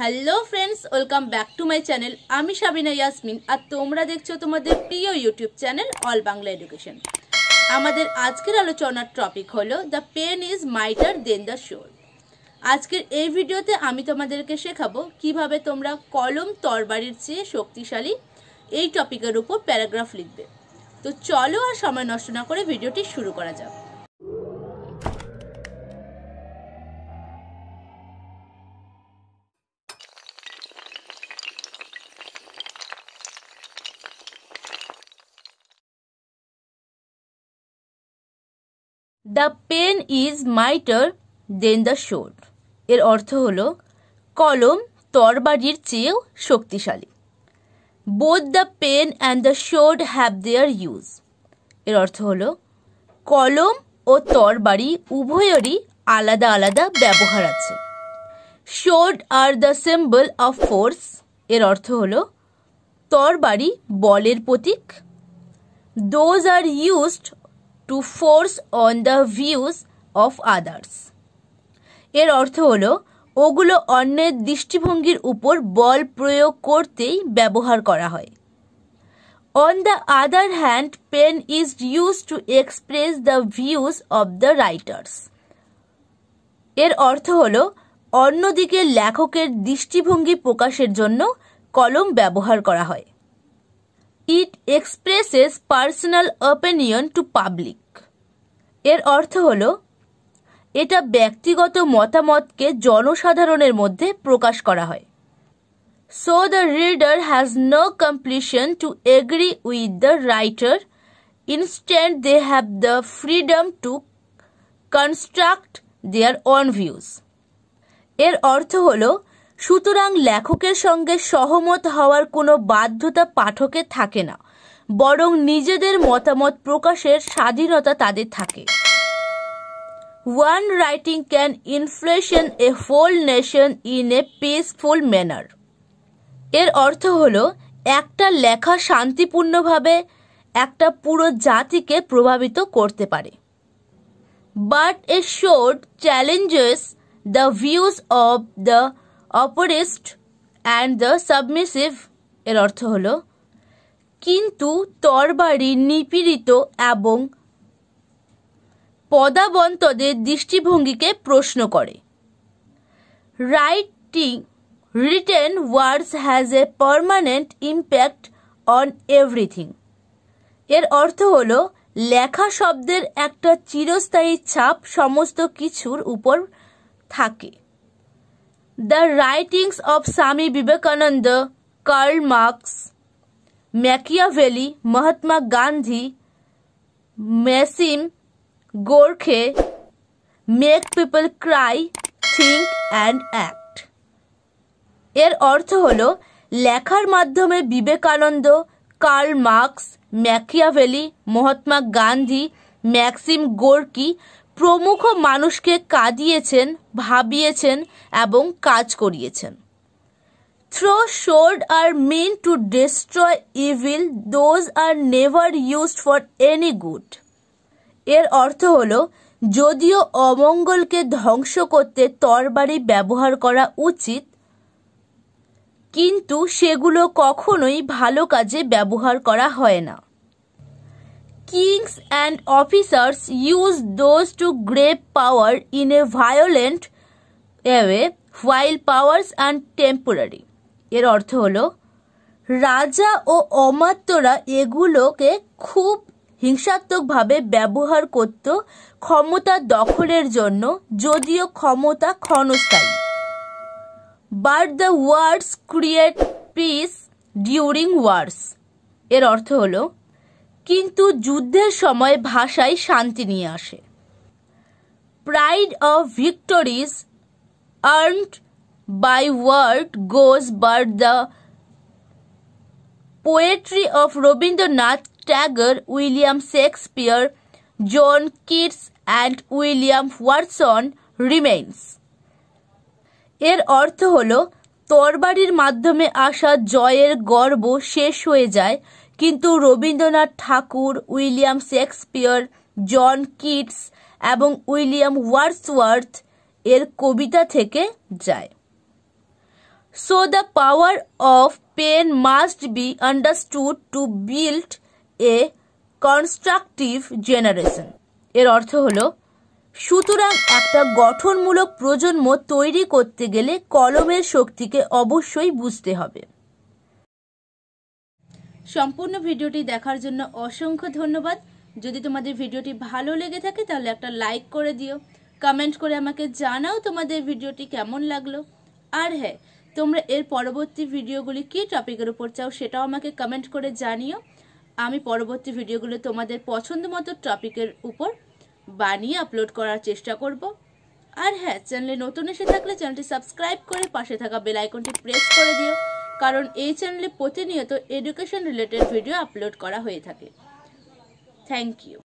Hello friends welcome back to my channel আমি সাবিনা ইয়াসমিন আর তোমরা দেখছো তোমাদের প্রিয় YouTube channel all Bangla education আমাদের আজকের আলোচনার টপিক হলো the pen is mightier than the sword আজকের এই ভিডিওতে আমি তোমাদেরকে শেখাবো কিভাবে তোমরা কলম তরবারির চেয়ে শক্তিশালী এই টপিকের উপর প্যারাগ্রাফ লিখবে তো চলো আর সময় নষ্ট না করে ভিডিওটি শুরু করা যাক the pen is mightier than the sword এর অর্থ হল কলম তরবারির চেয়েও শক্তিশালী বোধ the pen and the sword have their use এর অর্থ হল কলম ও তরবারি উভয়েরই আলাদা আলাদা ব্যবহার আছে শোড আর দ্য সিম্বল অফ ফোর্স এর অর্থ হল তরবারি বলের প্রতীক those are used to force on the views of others এর অর্থ হলো ওগুলো অন্যের দৃষ্টিভঙ্গির উপর বল প্রয়োগ করতেই ব্যবহার করা হয় on the other hand pen is use to express the views of the writers এর অর্থ হল অন্যদিকে লেখকের দৃষ্টিভঙ্গি প্রকাশের জন্য কলম ব্যবহার করা হয় it expresses personal opinion to public এর অর্থ হল এটা ব্যক্তিগত মতামতকে জনসাধারণের মধ্যে প্রকাশ করা হয় so the reader has no compulsion to agree with the writer instant they have the freedom to construct their own views এর অর্থ হলো সুতরাং লেখকের সঙ্গে সহমত হওয়ার কোনো বাধ্যতা পাঠকের থাকে না বরং নিজেদের মতামত প্রকাশের স্বাধীনতা তাদের থাকে one writing can influence a whole nation in a peaceful manner এর অর্থ হল একটা লেখা শান্তিপূর্ণভাবে একটা পুরো জাতিকে প্রভাবিত করতে পারে but a sword challenges the views of the oppressed and the submissive এর অর্থ হল কিন্তু তরবারি নিপীড়িত এবং পদাবন্তদের দৃষ্টিভঙ্গিকে প্রশ্ন করে writing written words has a permanent impact on everything এর অর্থ হল লেখা শব্দের একটা চিরস্থায়ী ছাপ সমস্ত কিছুর উপর থাকে the writings of Sami Vivekananda, Karl Marx, Machiavelli, Mahatma Gandhi, Maxim Gorkhe make people cry, think and act. এর অর্থ হল লেখার মাধ্যমে Vivekananda Karl Marx Machiavelli Mahatma Gandhi Maxim Gorky প্রমুখ মানুষকে কাঁদিয়েছেন ভাবিয়েছেন এবং কাজ করিয়েছেন though sword are mean to destroy evil those are never use for any good এর অর্থ হলো যদিও অমঙ্গলকে ধ্বংস করতে তরবারি ব্যবহার করা উচিত কিন্তু সেগুলো কখনোই ভালো কাজে ব্যবহার করা হয় না kings and officers used those to grab power in a violent way while powers and temporary এর অর্থ হলো রাজা ও অমাত্যরা এগুলোকে খুব হিংসাত্মকভাবে ব্যবহার করত ক্ষমতা দখলের জন্য যদিও ক্ষমতা ক্ষণস্থায়ী but the words create peace during wars এর অর্থ হলো কিন্তু যুদ্ধের সময় ভাষায় শান্তি নিয়ে আসে pride of victories earned by word goes but the poetry of Rabindranath Tagore William Shakespeare John Keats and William ওয়ার্সন রিমেন্স এর অর্থ হল তরবারির মাধ্যমে আসা জয়ের গর্ব শেষ হয়ে যায় কিন্তু Rabindranath Thakur William Shakespeare John Keats এবং উইলিয়াম ওয়ার্সওয়ার্থ এর কবিতা থেকে যায় so the power of pen must be understood to build a constructive generation এর অর্থ হলো সুতরাং একটা গঠনমূলক প্রজন্ম তৈরি করতে গেলে কলমের শক্তিকে অবশ্যই বুঝতে হবে সম্পূর্ণ ভিডিওটি দেখার জন্য অসংখ্য ধন্যবাদ যদি তোমাদের ভিডিওটি ভালো লেগে থাকে তাহলে একটা লাইক করে দিও কমেন্ট করে আমাকে জানাও তোমাদের ভিডিওটি কেমন লাগলো আর হ্যাঁ তোমরা এর পরবর্তী ভিডিওগুলি কী টপিকের উপর চাও সেটাও আমাকে কমেন্ট করে জানিও আমি পরবর্তী ভিডিওগুলো তোমাদের পছন্দ মতো টপিকের উপর বানিয়ে আপলোড করার চেষ্টা করব আর হ্যাঁ চ্যানেলে নতুন এসে থাকলে চ্যানেলটি সাবস্ক্রাইব করে পাশে থাকা বেল আইকনটি প্রেস করে দিও কারণ এই চ্যানেলে প্রতিনিয়ত এডুকেশন রিলেটেড ভিডিও আপলোড করা হয়ে থাকে থ্যাংক ইউ